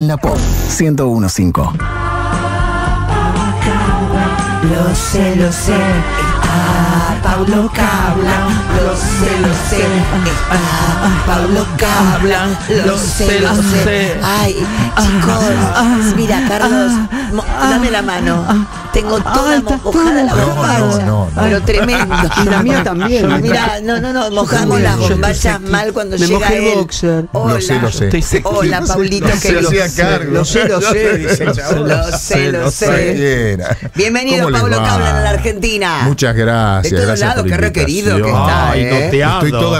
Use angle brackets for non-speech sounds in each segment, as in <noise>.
La POP 1015. Lo sé, lo sé. Ah, Pablo Cablan, lo sé, lo sé. Ah, Pablo lo sé, lo sé. Ay, ah, chicos, ah, ah. mira, Carlos, dame la mano. Tengo toda mojada la bombacha. Pero tremendo. <laughs> Y la mía también. Mira, no, no, no, mojamos las bombachas mal cuando llega él. Hola, Hola, Paulito, que lo sé. Lo sé, lo sé. Lo sé, lo sé. Bienvenido, Pablo Cablan, a la Argentina. Muchas gracias. De todos lados, requerido que está. ¿eh?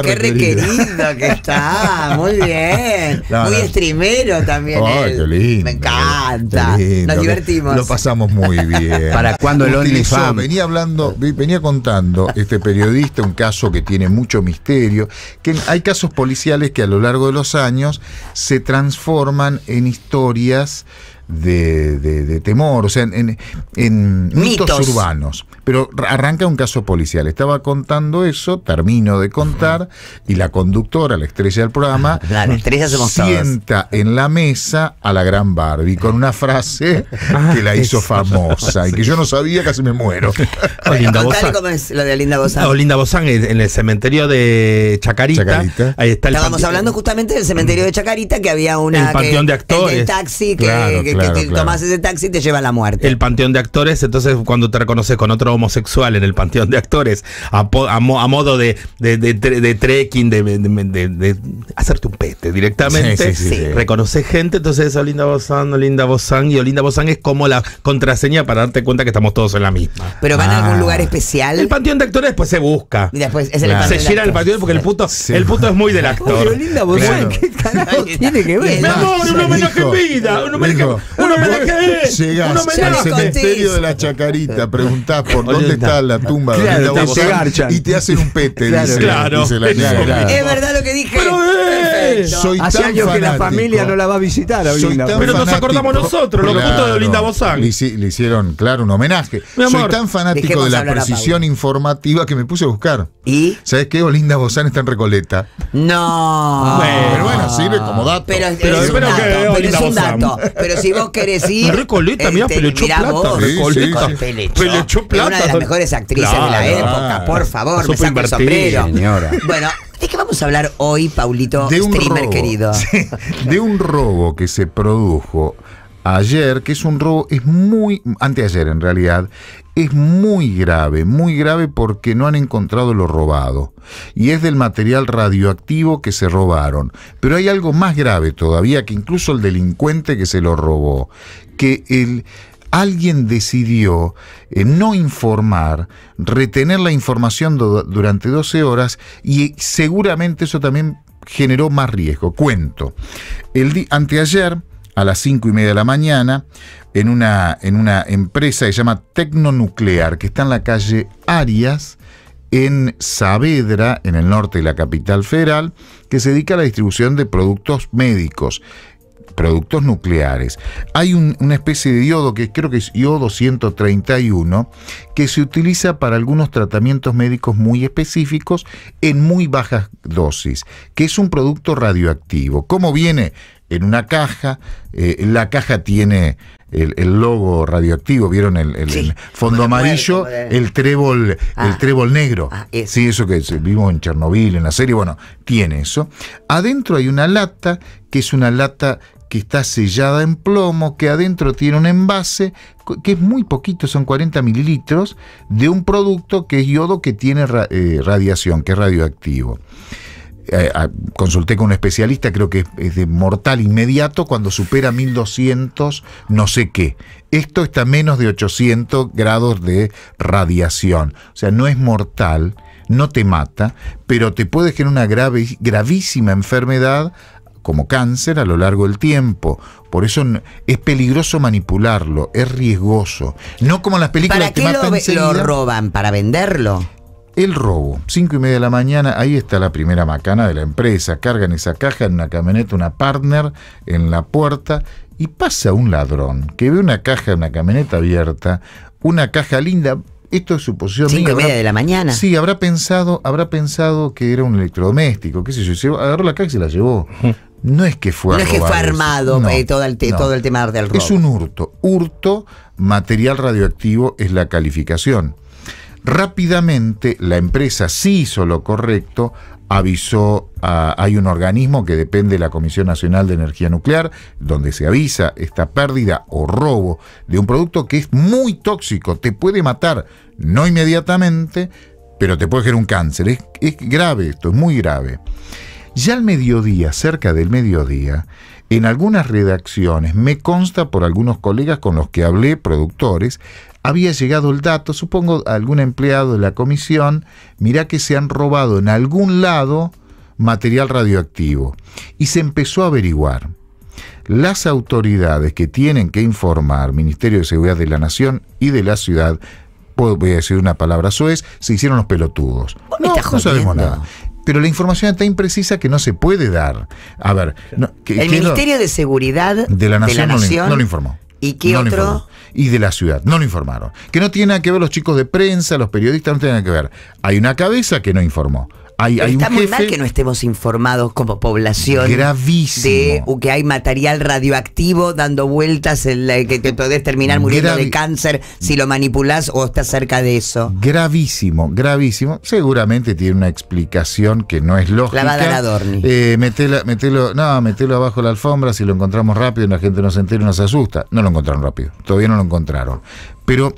qué requerido que está. Muy bien. <laughs> muy también. Ay, Me encanta. Nos divertimos. Lo, pasamos muy <laughs> bien. ¿Para cuándo el OnlyFans? Venía hablando, venía contando este periodista un caso que tiene mucho misterio. Que hay casos policiales que a lo largo de los años se transforman en historias de, de, temor, o sea, en, en, mitos. urbanos. Pero arranca un caso policial. Estaba contando eso, termino de contar, y la conductora, la estrella del programa, <laughs> la estrella sienta en la mesa a la gran Barbie con una frase ah, que la hizo famosa y que yo no sabía, casi me muero. <laughs> linda Bozán. es de linda Bozán. Bozán en el cementerio de Chacarita. Ahí está Estábamos hablando justamente del cementerio de Chacarita que había una. El de actores. El, taxi que tomás ese taxi te lleva a la muerte. El panteón de actores, entonces cuando te reconoces con otro homosexual en el panteón de actores, a, modo de, de, trekking, de, hacerte un pete directamente, sí, sí, sí, reconoces gente, entonces es Olinda Bozán, Olinda Bozán, y Olinda Bozán es como la contraseña para darte cuenta que estamos todos en la misma. Pero van a algún ah. lugar especial. El panteón de actores pues se busca. el Se llena el panteón porque el puto, el puto es muy del actor. Olinda Bozán, ¿qué carajo <laughs> tiene que ver? Mi amor, un homenaje vida, un homenaje un Llegás al cementerio de la Chacarita, preguntás por dónde está la tumba de y te hacen un pete, claro, dice, Es verdad lo que dije. Eh, Hace años que la familia no la va a visitar Olinda. Pero nos acordamos nosotros, Lo que justo de Olinda Bozán. Le, hicieron, claro, un homenaje. Soy tan fanático de la precisión informativa que me puse a buscar. ¿Y? ¿Sabes qué? Olinda Bozán está en Recoleta. No. Pero bueno, sirve como dato. Pero, es, un dato, pero Pero si vos querés <laughs> ir. Recoleta, mirá, este, plata, vos, Recoleta. Una de las mejores actrices de la época, por favor, me saco el sombrero. Bueno, ¿De qué vamos a hablar hoy, Paulito, de un streamer querido? <laughs> de un robo que se produjo ayer, que es un robo, es muy, anteayer en realidad, es muy grave, muy grave porque no han encontrado lo robado. Y es del material radioactivo que se robaron. Pero hay algo más grave todavía que incluso el delincuente que se lo robó, que el, alguien decidió eh, no informar, retener la información durante 12 horas y seguramente eso también generó más riesgo. Cuento, el anteayer a las 5 y media de la mañana, en una, en una empresa que se llama Tecnonuclear, que está en la calle Arias, en Saavedra, en el norte de la capital federal, que se dedica a la distribución de productos médicos productos nucleares, hay una especie de yodo que creo que es yodo 131 que se utiliza para algunos tratamientos médicos muy específicos en muy bajas dosis, que es un producto radioactivo. ¿Cómo viene? En una caja, eh, la caja tiene el, logo radioactivo, vieron el, fondo amarillo, el trébol, el ah. trébol negro. Ah, sí, eso que vimos en Chernobyl, en la serie, bueno, tiene eso. Adentro hay una lata, que es una lata que está sellada en plomo, que adentro tiene un envase, que es muy poquito, son 40 mililitros, de un producto que es yodo que tiene eh, radiación, que es radioactivo. Eh, ah, consulté con un especialista, creo que es mortal inmediato cuando supera 1200 no sé qué. Esto está a menos de 800 grados de radiación. O sea, no es mortal, no te mata, pero te puede generar una grave, gravísima enfermedad como cáncer a lo largo del tiempo. Por eso es peligroso manipularlo, es riesgoso. No como las películas que matan lo, lo roban? ¿Para venderlo? El robo, cinco y media de la mañana, ahí está la primera macana de la empresa. Cargan esa caja en una camioneta, una partner en la puerta y pasa un ladrón que ve una caja, en una camioneta abierta, una caja linda, esto es suposición Cinco mía, y media de la mañana. Sí, habrá pensado, habrá pensado que era un electrodoméstico, qué sé yo, se, agarró la caja y se la llevó. <laughs> No es que fue No es que fue armado eh, todo, el todo el tema del robo. Es un hurto. Hurto, material radioactivo es la calificación. Rápidamente la empresa sí hizo lo correcto, avisó hay un organismo que depende de la Comisión Nacional de Energía Nuclear, donde se avisa esta pérdida o robo de un producto que es muy tóxico, te puede matar, no inmediatamente, pero te puede generar un cáncer. es grave esto, es muy grave. Ya al mediodía, cerca del mediodía, en algunas redacciones, me consta por algunos colegas con los que hablé, productores, había llegado el dato, supongo algún empleado de la comisión, mirá que se han robado en algún lado material radioactivo. Y se empezó a averiguar. Las autoridades que tienen que informar, Ministerio de Seguridad de la Nación y de la ciudad, voy a decir una palabra suez, se hicieron los pelotudos. No, no sabemos nada pero la información está imprecisa que no se puede dar. A ver, el Ministerio de Seguridad de la Nación, no, lo, informó. ¿Y qué otro? Y de la ciudad, no lo informaron. Que no tiene que ver los chicos de prensa, los periodistas, no tienen nada que ver. Hay una cabeza que no informó está muy mal que no estemos informados como población gravísimo. de que hay material radioactivo dando vueltas en que te podés terminar muriendo de cáncer si lo manipulás o estás cerca de eso. Gravísimo, gravísimo. Seguramente tiene una explicación que no es lógica. La eh, metelo, no, metelo abajo la alfombra, si lo encontramos rápido la gente no se entera y no se asusta. No lo encontraron rápido, todavía no lo encontraron. Pero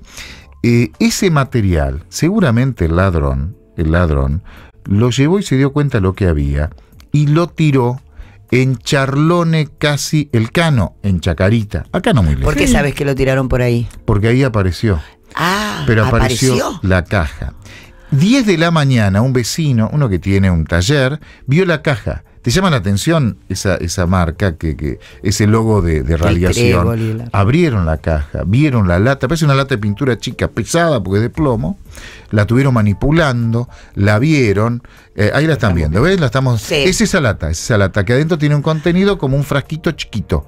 eh, ese material, seguramente el ladrón, el ladrón, lo llevó y se dio cuenta lo que había y lo tiró en Charlone casi el Cano, en Chacarita. Acá no muy lejos. ¿Por qué sabes que lo tiraron por ahí? Porque ahí apareció. Ah, pero apareció, apareció, la caja. 10 de la mañana, un vecino, uno que tiene un taller, vio la caja. ¿Te llama la atención esa, esa marca, que, ese logo de, de radiación? Abrieron la caja, vieron la lata, parece una lata de pintura chica, pesada porque es de plomo, la tuvieron manipulando, la vieron, eh, ahí la están viendo, ¿ves? La estamos... Es esa lata, es esa lata que adentro tiene un contenido como un frasquito chiquito.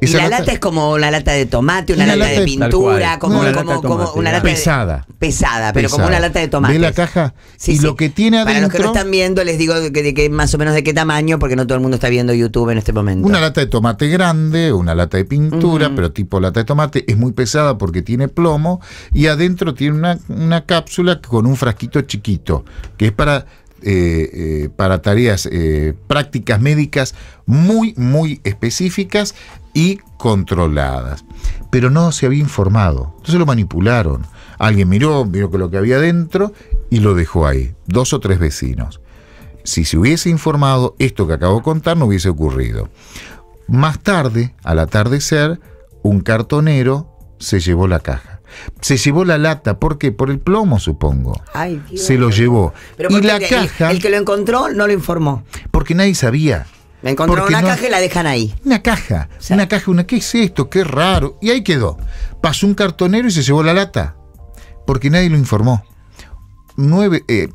Y la lata, es como una lata de tomate, una, lata, de pintura, como, una, lata de pesada. pesada, pero como una lata de tomate. la caja. y lo que tiene adentro. Para los que no están viendo, les digo más o menos de qué tamaño, porque no todo el mundo está viendo YouTube en este momento. Una lata de tomate grande, una lata de pintura, pero tipo lata de tomate. Es muy pesada porque tiene plomo y adentro tiene una, cápsula con un frasquito chiquito, que es para eh, eh, para tareas eh, prácticas médicas muy, muy específicas y controladas. Pero no se había informado, entonces lo manipularon. Alguien miró, vio lo que había dentro y lo dejó ahí, dos o tres vecinos. Si se hubiese informado, esto que acabo de contar no hubiese ocurrido. Más tarde, al atardecer, un cartonero se llevó la caja. Se llevó la lata, ¿por qué? Por el plomo, supongo. Se lo llevó. Pero y la caja. el, que lo encontró no lo informó. Porque nadie sabía. Me encontró una caja y la dejan ahí. Una caja, una caja, una, ¿qué es esto? Qué raro. Y ahí quedó. Pasó un cartonero y se llevó la lata. Porque nadie lo informó. Nueve, eh,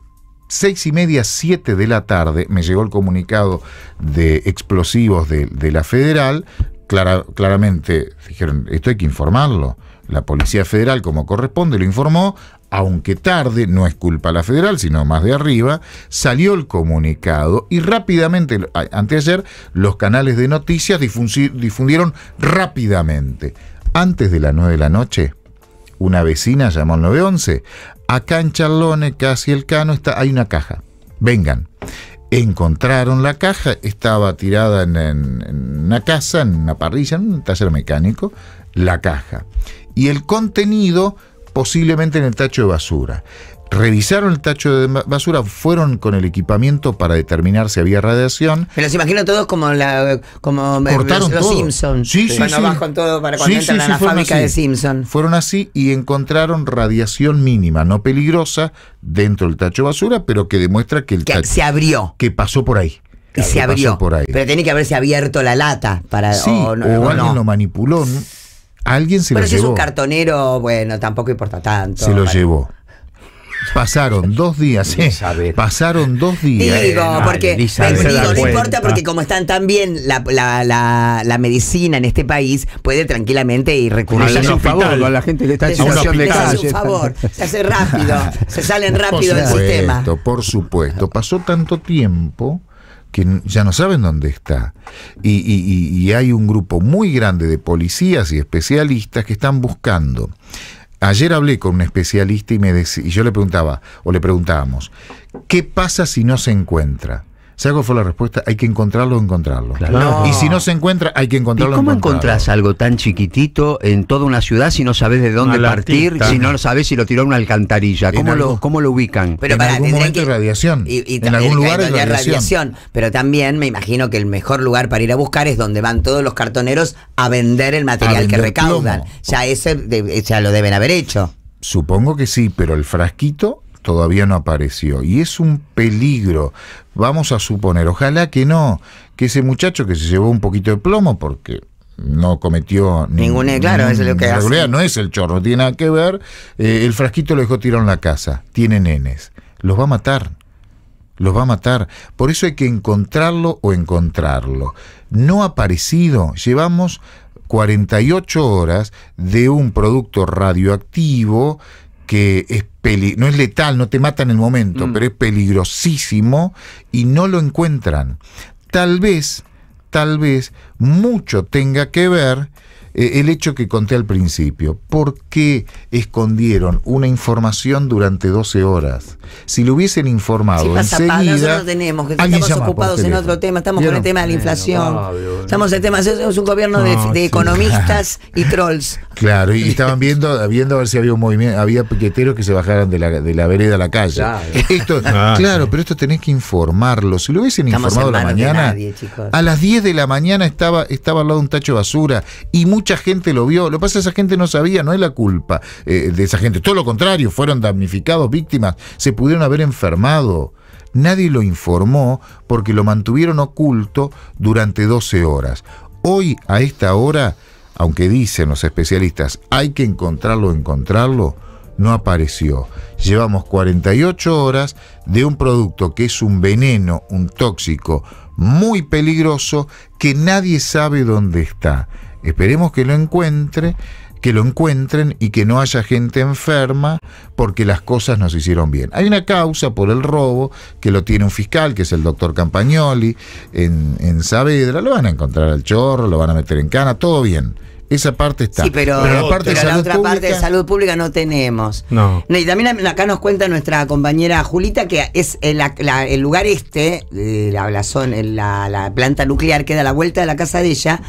seis y media, siete de la tarde, me llegó el comunicado de explosivos de, la federal. claramente dijeron, esto hay que informarlo. La Policía Federal, como corresponde, lo informó aunque tarde, no es culpa la federal, sino más de arriba, salió el comunicado y rápidamente, anteayer, los canales de noticias difundieron rápidamente. Antes de las 9 de la noche, una vecina llamó al 911. Acá en Charlone, casi el cano, está, hay una caja. Vengan. Encontraron la caja, estaba tirada en, en una casa, en una parrilla, en un taller mecánico, la caja. Y el contenido posiblemente en el tacho de basura. Revisaron el tacho de basura, fueron con el equipamiento para determinar si había radiación. Pero los imagino todos como la como eh, los, Simpsons. Sí, sí, sí. todo para cuando entran a la fábrica de Simpson. Fueron así y encontraron radiación mínima, no peligrosa, dentro del tacho de basura, pero que demuestra que el que se abrió, que pasó por ahí. y se abrió. Pero tiene que haberse abierto la lata para sí, o, alguien lo manipuló. Alguien se lo si llevó. Pero es un cartonero, bueno, tampoco importa tanto. Se lo llevó. Pasaron dos días, eh. Pasaron dos días. Digo, porque no importa porque como están tan bien la, la, la, medicina en este país, puede tranquilamente ir recurriendo a, un favor, a la gente que está en situación de calle. favor, se hace rápido, <laughs> se salen rápido del sistema. Por por supuesto. Pasó tanto tiempo que ya no saben dónde está. Y, hay un grupo muy grande de policías y especialistas que están buscando. Ayer hablé con un especialista y, me y yo le preguntaba, o le preguntábamos, ¿qué pasa si no se encuentra? ¿Sabes fue la respuesta? Hay que encontrarlo, encontrarlo. Y si no se encuentra, hay que encontrarlo. ¿Y cómo encontrás algo tan chiquitito en toda una ciudad si no sabes de dónde partir, si no sabes si lo tiró a una alcantarilla? ¿Cómo, lo, ¿Cómo lo ubican? Pero en algún momento que, radiación. en algún lugar hay radiación. Pero también me imagino que el mejor lugar para ir a buscar es donde van todos los cartoneros a vender el material que recaudan. Ya ese ya lo deben haber hecho. Supongo que sí, pero el frasquito todavía no apareció. Y es un peligro, vamos a suponer, ojalá que no, que ese muchacho que se llevó un poquito de plomo, porque no cometió Ninguna claro, es lo que hace. no es el chorro, tiene nada que ver. Eh, el frasquito lo dejó tirado en la casa, tiene nenes, los va a matar. Los va a matar. Por eso hay que encontrarlo o encontrarlo. No ha aparecido. Llevamos 48 horas de un producto radioactivo que es peli no es letal, no te mata en el momento, mm. pero es peligrosísimo y no lo encuentran. Tal vez, tal vez mucho tenga que ver eh, el hecho que conté al principio. ¿Por qué escondieron una información durante 12 horas? Si lo hubiesen informado sí, enseguida... no tenemos, que estamos ocupados en otro tema, estamos con el tema de la inflación. estamos en tema. es un gobierno de, economistas y trolls. Claro, y estaban viendo, viendo a ver si había un movimiento, había piqueteros que se bajaran de la, de la vereda a la calle. Claro, ah, pero esto tenés que informarlo. Si lo hubiesen informado la mañana, a las 10 de la mañana estaba, estaba al lado un tacho de basura y mucho mucha gente lo vio. Lo que pasa es que esa gente no sabía, no es la culpa eh, de esa gente. Todo lo contrario, fueron damnificados, víctimas, se pudieron haber enfermado. Nadie lo informó porque lo mantuvieron oculto durante 12 horas. Hoy, a esta hora, aunque dicen los especialistas, hay que encontrarlo, encontrarlo, no apareció. Llevamos 48 horas de un producto que es un veneno, un tóxico muy peligroso, que nadie sabe dónde está. Esperemos que lo encuentre, que lo encuentren y que no haya gente enferma porque las cosas nos hicieron bien. Hay una causa por el robo que lo tiene un fiscal, que es el doctor Campagnoli, en, en Saavedra. Lo van a encontrar al chorro, lo van a meter en cana, todo bien. Esa parte está. pero, la, otra parte de salud pública no tenemos. No. Y también acá nos cuenta nuestra compañera Julita que es eh, el, lugar este, la, la, planta nuclear que da la vuelta de la casa de ella.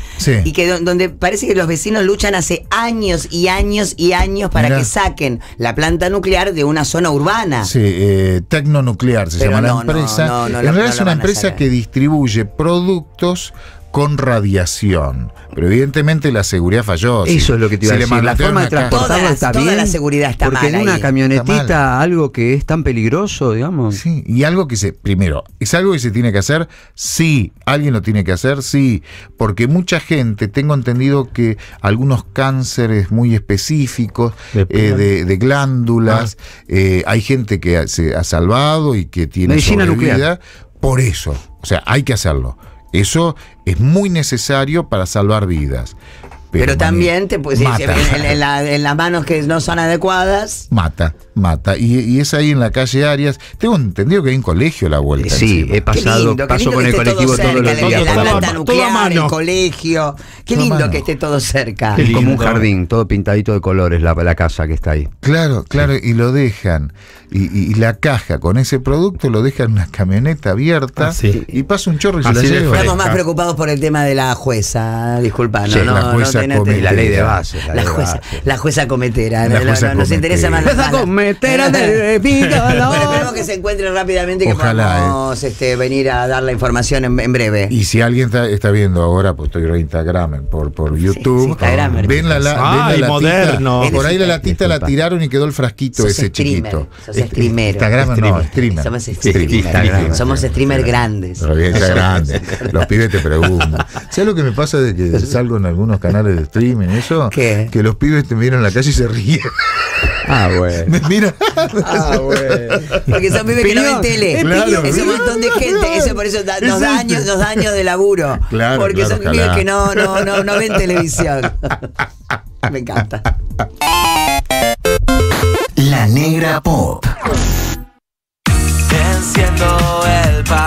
Y que donde parece que los vecinos luchan hace años y años y años para que saquen la planta nuclear de una zona urbana. Sí, eh, Tecnonuclear se llama la empresa. en realidad es una empresa que distribuye productos con radiación. Pero evidentemente la seguridad falló. Eso es lo que te iba a decir. La forma de transportarlo está la seguridad está Porque en una camionetita, algo que es tan peligroso, digamos. Sí, y algo que se. Primero, ¿es algo que se tiene que hacer? Sí. ¿Alguien lo tiene que hacer? Sí. Porque mucha gente, tengo entendido que algunos cánceres muy específicos de, eh, glándulas, ah. eh, hay gente que se ha salvado y que tiene Medicina Por eso. O sea, hay que hacerlo. Eso es muy necesario para salvar vidas. Pero, también te pusiste en, en las manos que no son adecuadas. Mata mata. Y, es ahí en la calle Arias. Tengo entendido que hay un colegio a la vuelta. Sí, he pasado, con el colectivo todo todos los días. el colegio. Qué lindo que esté todo cerca. Es como un jardín, todo pintadito de colores la, la casa que está ahí. Claro, claro, y lo dejan. Y, la caja con ese producto lo dejan en una camioneta abierta ah, y pasa un chorro y se lleva. Estamos más ah. preocupados por el tema de la jueza, disculpa, no, no, la, jueza no la ley de base. La, jueza, la jueza cometera. no, Nos interesa más la, carretera <laughs> de esperemos que se encuentre rápidamente y que podamos eh. este, venir a dar la información en, breve. Y si alguien está, viendo ahora, pues estoy en Instagram, por, por YouTube. Instagram, ven la, ah, moderno. Eh, por ahí la latita la tiraron y quedó el frasquito ese chiquito. Este, Instagram no, streamer. Somos streamer. Somos streamer grandes. <laughs> Los pibes te preguntan. ¿Sabes lo que me pasa de que salgo en algunos canales de streaming? Eso. Que los pibes te miran en la calle y se ríen. Ah, <laughs> ah, bueno. mira. Ah, güey. Porque son pibes que no ven tele. es un montón de gente. Eso por eso nos, da años, de laburo. porque son ojalá. pibes que no, no, no, ven televisión. <laughs> Me encanta. La negra pop. el